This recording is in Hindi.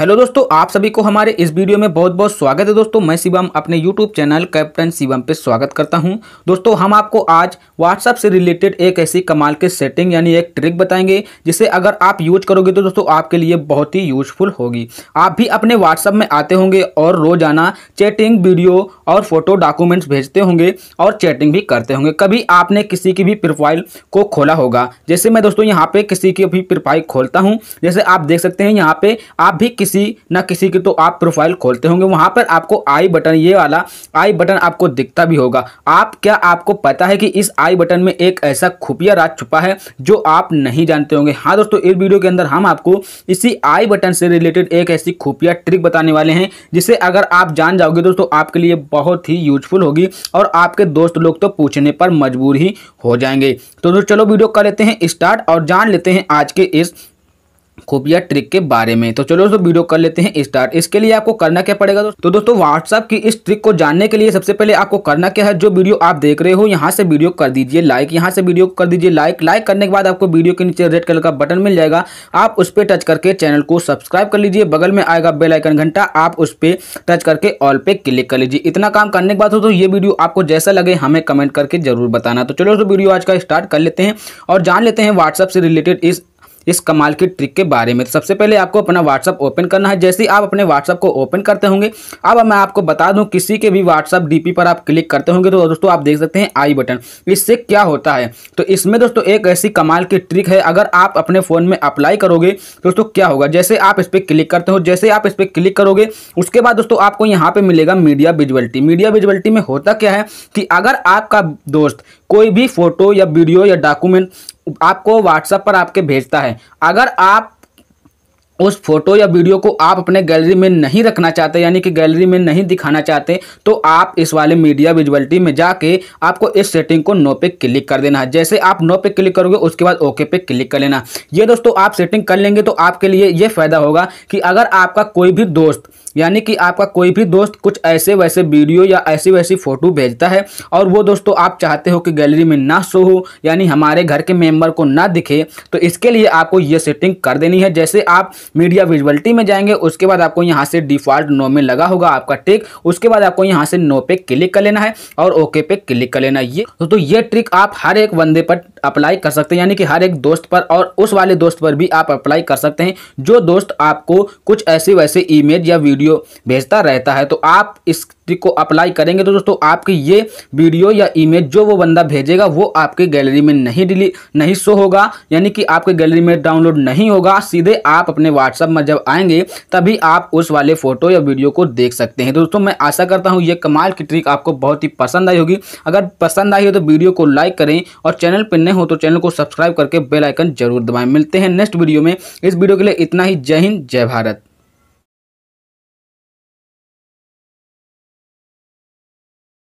हेलो दोस्तों आप सभी को हमारे इस वीडियो में बहुत बहुत स्वागत है दोस्तों मैं शिवम अपने यूट्यूब चैनल कैप्टन शिवम पे स्वागत करता हूं दोस्तों हम आपको आज व्हाट्सअप से रिलेटेड एक ऐसी कमाल के सेटिंग यानी एक ट्रिक बताएंगे जिसे अगर आप यूज करोगे तो दोस्तों आपके लिए बहुत ही यूजफुल होगी आप भी अपने व्हाट्सअप में आते होंगे और रोजाना चैटिंग वीडियो और फोटो डॉक्यूमेंट्स भेजते होंगे और चैटिंग भी करते होंगे कभी आपने किसी की भी प्रोफाइल को खोला होगा जैसे मैं दोस्तों यहाँ पे किसी की भी प्रोफाइल खोलता हूँ जैसे आप देख सकते हैं यहाँ पे आप भी किसी किसी ना किसी की तो आप प्रोफाइल खोलते होंगे वहां पर आपको आई बटन ये वाला आई बटन आपको दिखता भी होगा आप क्या आपको पता है कि इस आई बटन में एक ऐसा खुफिया राज छुपा है जो आप नहीं जानते होंगे हाँ दोस्तों इस वीडियो के अंदर हम आपको इसी आई बटन से रिलेटेड एक ऐसी खुफिया ट्रिक बताने वाले हैं जिसे अगर आप जान जाओगे दोस्तों आपके लिए बहुत ही यूजफुल होगी और आपके दोस्त लोग तो पूछने पर मजबूर ही हो जाएंगे तो दोस्तों चलो वीडियो कर लेते हैं स्टार्ट और जान लेते हैं आज के इस खुफिया ट्रिक के बारे में तो चलो दोस्तों वीडियो कर लेते हैं स्टार्ट इसके लिए आपको करना क्या पड़ेगा दोस्तों तो दोस्तों व्हाट्सअप की इस ट्रिक को जानने के लिए सबसे पहले आपको करना क्या है जो वीडियो आप देख रहे हो यहाँ से वीडियो कर दीजिए लाइक यहाँ से वीडियो कर दीजिए लाइक लाइक करने के बाद आपको वीडियो के नीचे रेड कलर का बटन मिल जाएगा आप उस पर टच करके चैनल को सब्सक्राइब कर लीजिए बगल में आएगा बेलाइकन घंटा आप उस पर टच करके ऑल पे क्लिक कर लीजिए इतना काम करने के बाद दोस्तों ये वीडियो आपको जैसा लगे हमें कमेंट करके जरूर बताना तो चलो दोस्तों वीडियो आज का स्टार्ट कर लेते हैं और जान लेते हैं व्हाट्सअप से रिलेटेड इस इस कमाल की ट्रिक के बारे में तो सबसे पहले आपको अपना व्हाट्सअप ओपन करना है जैसे ही आप अपने व्हाट्सअप को ओपन करते होंगे अब मैं आपको बता दूं किसी के भी व्हाट्सअप डीपी पर आप क्लिक करते होंगे तो दोस्तों आप देख सकते हैं आई बटन इससे क्या होता है तो इसमें दोस्तों एक ऐसी कमाल की ट्रिक है अगर आप अपने फ़ोन में अप्लाई करोगे दोस्तों क्या होगा जैसे आप इस पर क्लिक करते हो जैसे आप इस पर क्लिक करोगे उसके बाद दोस्तों आपको यहाँ पर मिलेगा मीडिया विजुअलिटी मीडिया विजुअलिटी में होता क्या है कि अगर आपका दोस्त कोई भी फोटो या वीडियो या डॉक्यूमेंट आपको व्हाट्सएप पर आपके भेजता है अगर आप उस फोटो या वीडियो को आप अपने गैलरी में नहीं रखना चाहते यानी कि गैलरी में नहीं दिखाना चाहते तो आप इस वाले मीडिया विजुअलिटी में जाके आपको इस सेटिंग को नो पे क्लिक कर देना है जैसे आप नो पे क्लिक करोगे उसके बाद ओके पे क्लिक कर लेना ये दोस्तों आप सेटिंग कर लेंगे तो आपके लिए ये फ़ायदा होगा कि अगर आपका कोई भी दोस्त यानी कि आपका कोई भी दोस्त कुछ ऐसे वैसे वीडियो या ऐसी वैसी फ़ोटो भेजता है और वो दोस्तों आप चाहते हो कि गैलरी में ना शो हो यानी हमारे घर के मेंबर को ना दिखे तो इसके लिए आपको ये सेटिंग कर देनी है जैसे आप मीडिया विजुअलिटी में जाएंगे उसके बाद आपको यहाँ से डिफ़ॉल्ट नो में लगा होगा आपका टिक उसके बाद आपको यहाँ से नो पे क्लिक कर लेना है और ओके पे क्लिक कर लेना ये तो, तो ये ट्रिक आप हर एक बंदे पर अप्लाई कर सकते हैं यानी कि हर एक दोस्त पर और उस वाले दोस्त पर भी आप अप्लाई कर सकते हैं जो दोस्त आपको कुछ ऐसे वैसे ईमेज या वीडियो भेजता रहता है तो आप इस ट्रिक को अप्लाई करेंगे तो दोस्तों आपकी ये वीडियो या इमेज जो वो बंदा भेजेगा वो आपके गैलरी में नहीं डिली नहीं शो होगा यानी कि आपके गैलरी में डाउनलोड नहीं होगा सीधे आप अपने व्हाट्सअप में जब आएंगे तभी आप उस वाले फ़ोटो या वीडियो को देख सकते हैं तो दोस्तों मैं आशा करता हूँ ये कमाल की ट्रिक आपको बहुत ही पसंद आई होगी अगर पसंद आई हो तो वीडियो को लाइक करें और चैनल पर नए हो तो चैनल को सब्सक्राइब करके बेलाइकन जरूर दबाएँ मिलते हैं नेक्स्ट वीडियो में इस वीडियो के लिए इतना ही जय हिंद जय भारत